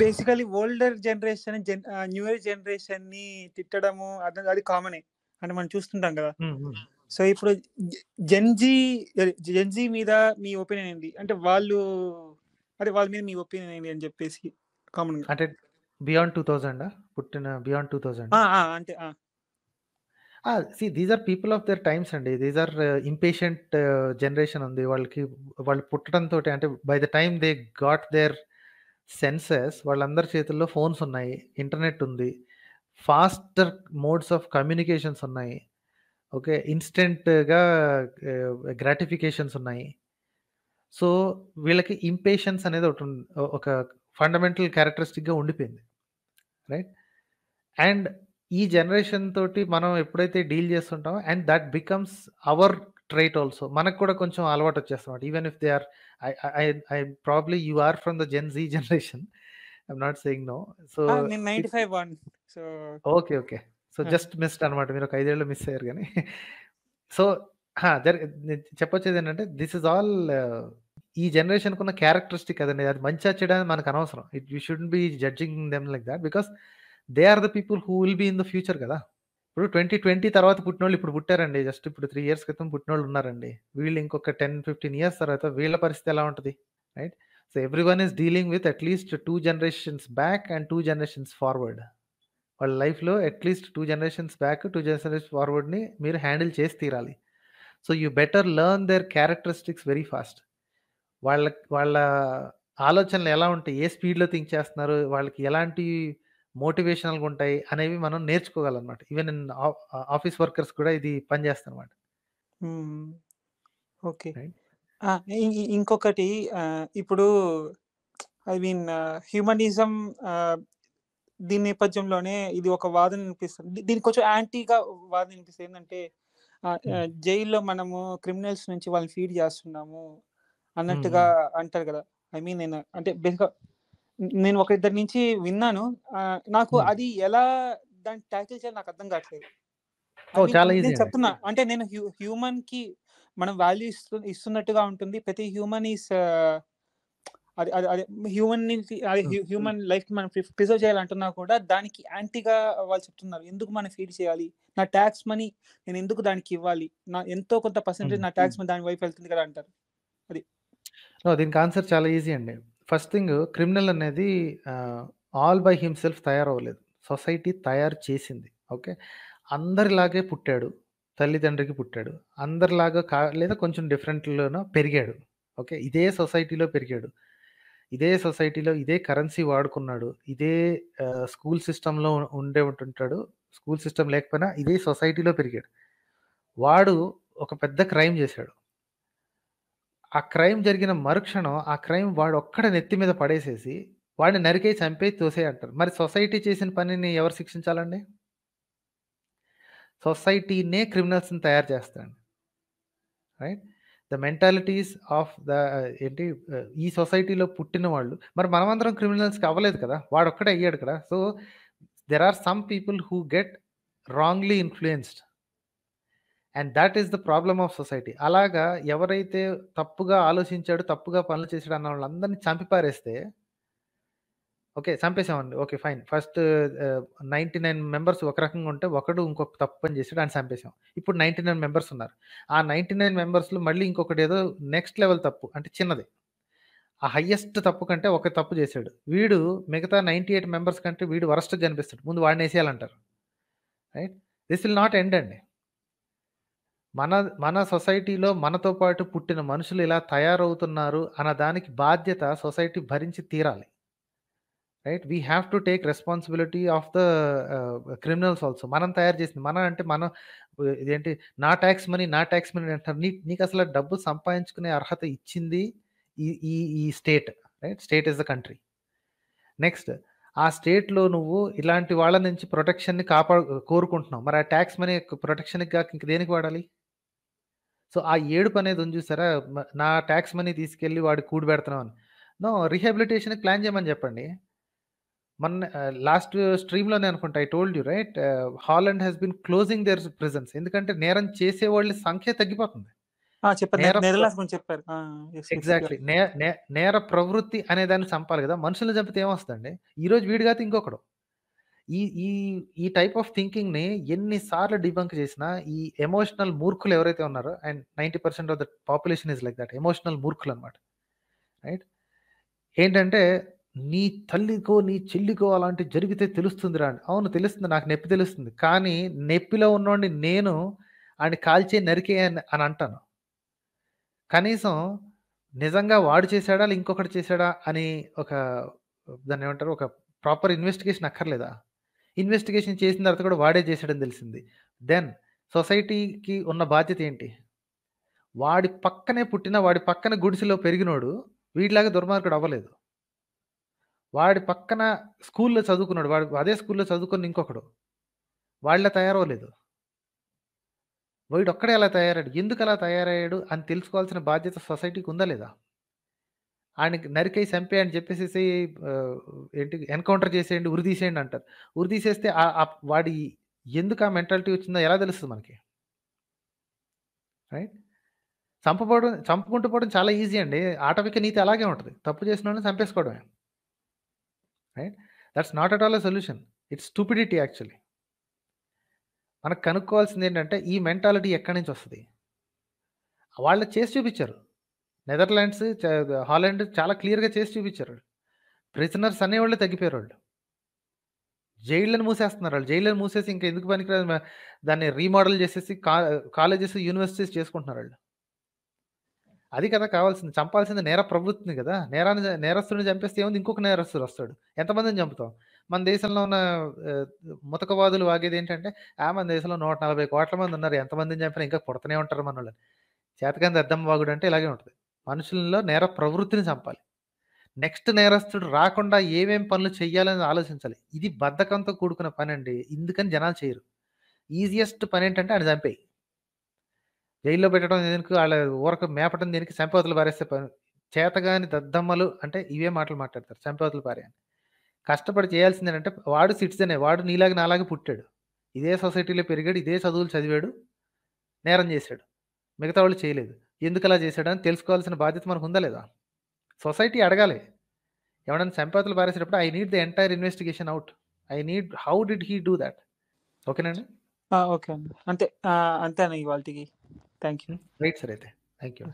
Basically older generation newer generation ని తిట్టడము అది కామన్ కామనే అంటే మనం చూస్తుంటాం కదా సో ఇప్పుడు జెన్జీ జెన్జీ మీద మీ ఒపీనియన్ ఏంటి అంటే వాళ్ళు అదే వాళ్ళ మీద మీ ఒపీనియన్ ఏంటి అని చెప్పేసి కామన్ అంటే బియాండ్ టూ థౌజండ్ పుట్టిన బియాండ్ టూ థౌజండ్ అంటే see these are people of their times అండి దీస్ ఆర్ ఇంపేషెంట్ జనరేషన్ ఉంది వాళ్ళకి వాళ్ళు పుట్టడంతో అంటే by the time they got their senses వాళ్ళందరి చేతుల్లో ఫోన్స్ ఉన్నాయి. ఇంటర్నెట్ ఉంది. ఫాస్టర్ మోడ్స్ ఆఫ్ కమ్యూనికేషన్స్ ఉన్నాయి. ఓకే. ఇన్‌స్టంట్‌గా గ్రాటిఫికేషన్స్ ఉన్నాయి. సో, వీళ్ళకి ఇంపేషన్స్ అనేది ఒకటి ఒక ఫండమెంటల్ క్యారెక్టరిస్టిక్‌గా ఉండిపోయింది. రైట్? అండ్ ఈ జనరేషన్ తోటి మనం ఎప్పుడైతే డీల్ చేస్తుంటామో and that becomes our trait also. మనకు కూడా కొంచెం అలవాటొచ్చేస్తన్నమాట. Even if they are I, I, I probably you are from the Gen Z generation. I'm not saying no. So ah, నేను ninety five one so okay okay so just missed అనమాట మీరు ఒక ఐదేళ్ళు miss అయ్యారు కానీ so చెప్పొచ్చేది ఏంటంటే this is all ఈ జనరేషన్ కున్న క్యారెక్టరిస్టిక్ అదండి అది మంచి చెడని మనకు అనవసరం it you should be judging them like that because they are the people who will be in the future కదా ఇప్పుడు ట్వంటీ ట్వంటీ తర్వాత పుట్టినోళ్ళు ఇప్పుడు పుట్టారండి. జస్ట్ ఇప్పుడు త్రీ ఇయర్స్ క్రితం ఉన్నారండి వీళ్ళు ఇంకొక టెన్ ఫిఫ్టీన్ ఇయర్స్ తర్వాత వీళ్ళ పరిస్థితి ఎలా ఉంటుంది right? So, everyone is dealing with at least two generations back and two generations forward. వాళ్ళ లైఫ్‌లో at least two generations back, two generations ఫార్వర్డ్‌ని మీరు హ్యాండిల్ చేసి తీరాలి. So, you better learn their characteristics very fast. వాళ్ళ వాళ్ళ ఆలోచనలు ఎలా ఉంటాయి? ఏ స్పీడ్‌లో థింక్ చేస్తున్నారు? వాళ్ళకి ఎలాంటి మోటివేషనల్‌గా ఉంటాయి అనేవి మనం నేర్చుకోగలనమాట ఈవెన్ ఇన్ ఆఫీస్ వర్కర్స్ కూడా ఇది పనిచేస్తదనమాట. హ్మ్. ఓకే. రైట్. ఇంకొకటి ఇప్పుడు ఐ మీన్ హ్యూమనిజం దీని నేపథ్యంలోనే ఇది ఒక వాదన వినిపిస్తుంది. దీని దీనికి కొంచెం యాంటీగా వాదన వినిపిస్తుంది. ఏంటంటే జైల్‌లో మనము క్రిమినల్స్ నుంచి వాళ్ళని ఫీడ్ చేస్తున్నాము అన్నట్టుగా అంటారు కదా! ఐ మీన్ నేను అంటే బేసిక్‌గా నేను ఒక ఇద్దరి నుంచి విన్నాను నాకు అది ఎలా దాన్ని ట్యాకిల్ చేయాలి నాకు అర్థం కావట్లేదు చెప్తున్నా అంటే నేను హ్యూమన్ కి మనం వాల్యూ ఇస్తు ఇస్తున్నట్టుగా ఉంటుంది ప్రతి హ్యూమన్ ఈస్ అది అది అదే హ్యూమన్ హ్యూమన్ లైఫ్ మనం ప్రిజర్వ్ చేయాలంటున్నా కూడా దానికి యాంటీగా వాళ్ళు చెప్తున్నారు ఎందుకు మనం ఫీడ్ చేయాలి నా ట్యాక్స్ మనీ నేను ఎందుకు దానికి ఇవ్వాలి నా ఎంతో కొంత పర్సెంటేజ్ నా ట్యాక్స్ మనీ దాని వైపు వెళ్తుంది కదా అంటారు అది దీనికి ఆన్సర్ చాలా ఈజీ అండి ఫస్ట్ థింగ్ క్రిమినల్ అనేది ఆల్ బై హిమ్సెల్ఫ్ తయారవ్వలేదు సొసైటీ తయారు చేసింది ఓకే అందరిలాగే పుట్టాడు తల్లిదండ్రికి పుట్టాడు అందరిలాగా కా లేదా కొంచెం డిఫరెంట్లోనో పెరిగాడు ఓకే ఇదే సొసైటీలో పెరిగాడు ఇదే సొసైటీలో ఇదే కరెన్సీ వాడుకున్నాడు ఇదే స్కూల్ సిస్టంలో ఉండే ఉంటుంటాడు స్కూల్ సిస్టమ్ లేకపోయినా ఇదే సొసైటీలో పెరిగాడు వాడు ఒక పెద్ద క్రైమ్ చేశాడు ఆ క్రైమ్ జరిగిన మరుక్షణం ఆ క్రైమ్ వాడు ఒక్కడ నెత్తి మీద పడేసేసి వాడిని చంపే తోసే అంటారు మరి సొసైటీ చేసిన పనిని ఎవరు శిక్షించాలండి సొసైటీనే క్రిమినల్స్ని తయారు చేస్తాడు right the mentalities of the ఏంటి ఈ సొసైటీలో పుట్టిన వాళ్ళు మరి మనమందరం క్రిమినల్స్కి అవ్వలేదు కదా వాడు ఒక్కడే అయ్యాడు కదా so there are some people who get wrongly influenced and that is the problem of society అలాగా ఎవరైతే తప్పుగా ఆలోచించాడు తప్పుగా పనులు చేశాడు అన్న వాళ్ళందరినీ చంపిపారేస్తే ఓకే చంపేసామండి okay fine first ninety nine members ఒక రకంగా ఉంటే ఒకడు ఇంకొక తప్పు పని చేసాడు అని చంపేసాం ఇప్పుడు నైంటీ నైన్ మెంబర్స్ ఉన్నారు ఆ నైంటీ నైన్ మెంబర్స్లో మళ్ళీ ఇంకొకటి ఏదో నెక్స్ట్ లెవెల్ తప్పు అంటే చిన్నది ఆ హయ్యెస్ట్ తప్పు కంటే ఒక తప్పు చేశాడు వీడు మిగతా నైంటీ ఎయిట్ మెంబర్స్ కంటే వీడు వరస్ట్ కనిపిస్తాడు ముందు వాడిని వేసేయాలంటారు right this will not end అండి మన మన సొసైటీలో మనతో పాటు పుట్టిన మనుషులు ఇలా తయారవుతున్నారు అన్న దానికి బాధ్యత సొసైటీ భరించి తీరాలి right we have to take responsibility of the criminals also మనం తయారు చేసింది మనం అంటే మనం ఇదేంటి నా ట్యాక్స్ మనీ నా ట్యాక్స్ మనీ అంటారు నీ నీకు అసలు డబ్బు సంపాదించుకునే అర్హత ఇచ్చింది ఈ ఈ ఈ state right state is the country next ఆ స్టేట్లో నువ్వు ఇలాంటి వాళ్ళ నుంచి ప్రొటెక్షన్ని కాపాడు కోరుకుంటున్నావు మరి ఆ ట్యాక్స్ మనీ ప్రొటెక్షన్కి కాక ఇంక దేనికి వాడాలి సో ఆ ఏడుపు అనేది ఉంది చూసారా నా టాక్స్ మనీ తీసుకెళ్ళి వాడికి కూడు పెడుతున్నాం అని నో రీహాబిలిటేషన్ ప్లాన్ చేయమని చెప్పండి. మొన్న లాస్ట్ స్ట్రీమ్‌లోనే అనుకుంటా I told you right Holland has been closing their presence ఎందుకంటే నేరం చేసే వాళ్ళ సంఖ్య తగ్గిపోతుంది. చెప్పారు. ఎగ్జాక్ట్‌లీ. నే నేర ప్రవృత్తి అనే దాన్ని చంపాలి కదా! మనుషులు చంపితే ఏమొస్తదండి? ఈ రోజు కాతే ఇంకొకడు. ఈ ఈ ఈ టైప్ ఆఫ్ థింకింగ్‌ని ఎన్నిసార్లు డిబంక్ చేసినా, ఈ ఎమోషనల్ మూర్ఖులు ఎవరైతే ఉన్నారో and ninety percent of the population is like that. Emotional మూర్ఖులు అనమాట రైట్? ఏంటంటే, "నీ తల్లికో, నీ చెల్లికో అలాంటివి జరిగితే తెలుస్తుందిరా" అని. అవును తెలుస్తుంది. నాకు నొప్పి తెలుస్తుంది. కానీ నొప్పిలో ఉన్నోండి నేను ఆయన కాల్చే నరికే అని అని అంటాను. కనీసం నిజంగా వాడు చేశాడా? ఇంకొకటి చేశాడా? అని ఒక దాన్ని ఏమంటారు ఒక ప్రాపర్ ఇన్వెస్టిగేషన్ అక్కర్లేదా? ఇన్వెస్టిగేషన్ చేసిన తర్వాత కూడా వాడే చేశాడని తెలిసింది దెన్ సొసైటీకి ఉన్న బాధ్యత ఏంటి వాడి పక్కనే పుట్టిన వాడి పక్కన గుడిసెలో పెరిగినోడు వీడిలాగా దుర్మార్గుడు అవ్వలేదు వాడి పక్కన స్కూల్లో చదువుకున్నాడు వాడు అదే స్కూల్లో చదువుకున్న ఇంకొకడు వాళ్ళ తయారవ్వలేదు వీడు ఒక్కడే అలా తయారాడు ఎందుకు అలా తయారయ్యాడు అని తెలుసుకోవాల్సిన బాధ్యత సొసైటీకి ఉందా లేదా ఆయనకి నరికేయి చంపే అని చెప్పేసేసి ఏంటి ఎన్‌కౌంటర్ చేసేయండి, తీసేయండి అంటారు. ఉరి తీసేస్తే వాడి ఎందుకు ఆ మెంటాలిటీ వచ్చిందో ఎలా తెలుస్తుంది మనకి? రైట్? చంపబడం చంపుకుంటూ పోవడం చాలా ఈజీ అండి. ఆటవిక నీతి అలాగే ఉంటుంది తప్పు వాళ్ళని చంపేసుకోవడమే. Right? That's not at all a solution. It's stupidity actually. కనుక్కోవాల్సింది కనుక్కోవాల్సిందేంటంటే, ఈ మెంటాలిటీ ఎక్కడి నుంచి వస్తుంది వాళ్ళు చేసి చూపించారు నెదర్లాండ్స్ హాలాండ్ చాలా క్లియర్‌గా చేసి చూపిచ్చారు. ప్రిజనర్స్ తగ్గిపోయారు వాళ్ళు జైళ్ళను మూసేస్తున్నారు వాళ్ళు జైళ్ళను మూసేసి ఇంకా ఎందుకు పనికిరాదు దాన్ని రీమోడల్ చేసేసి కా కాలేజెస్, యూనివర్సిటీస్ చేసుకుంటున్నారు వాళ్ళు అది కదా కావాల్సింది. చంపాల్సింది నేర ప్రవృత్తిని కదా నేరాన్ని నేరస్తుని నేరస్తుడిని చంపేస్తే ఏముంది ఇంకొక వస్తాడు ఎంతమందిని చంపుతాం? మన దేశంలో ఉన్న ముతకవాదులు వాగేది ఏంటంటే "ఆ! మన దేశంలో నూట నలభై కోట్ల మంది ఉన్నారు ఎంతమందిని చంపినా ఇంకా పుడతనే ఉంటారు మన చేతకంది చేతకాని వాగుడు అంటే ఇలాగే ఉంటుంది మనుషులలో నేర ప్రవృత్తిని చంపాలి నెక్స్ట్ నేరస్తుడు రాకుండా ఏమేం పనులు చేయాలని ఆలోచించాలి ఇది బద్ధకంతో కూడుకున్న పని అండి ఇందుకని జనాలు చేయరు ఈజియెస్ట్ పని ఏంటంటే ఆయన చంపేయి జైల్లో పెట్టడం దేనికి వాళ్ళ ఊరక మేపటం దేనికి చంపవతలు పారేస్తే పని చేతగాని దద్దమ్మలు అంటే ఇవే మాటలు మాట్లాడతారు చంపవతలు పారే అని కష్టపడి చేయాల్సింది ఏంటంటే వాడు సిటిజనే వాడు నీలాగా నాలాగే పుట్టాడు ఇదే సొసైటీలో పెరిగాడు ఇదే చదువులు చదివాడు నేరం చేశాడు మిగతా వాళ్ళు చేయలేదు ఎందుకు అలా చేశాడని తెలుసుకోవాల్సిన బాధ్యత మనకు ఉందా లేదా సొసైటీ అడగాలి ఎవడన్నా సంపాతులు పారేసేటప్పుడు I need the entire investigation out I need how did he do that ఓకేనండి ఓకే అండి అంతే అంతేనా ఇవాళకి థ్యాంక్ యూ రైట్ సార్ అయితే థ్యాంక్ యూ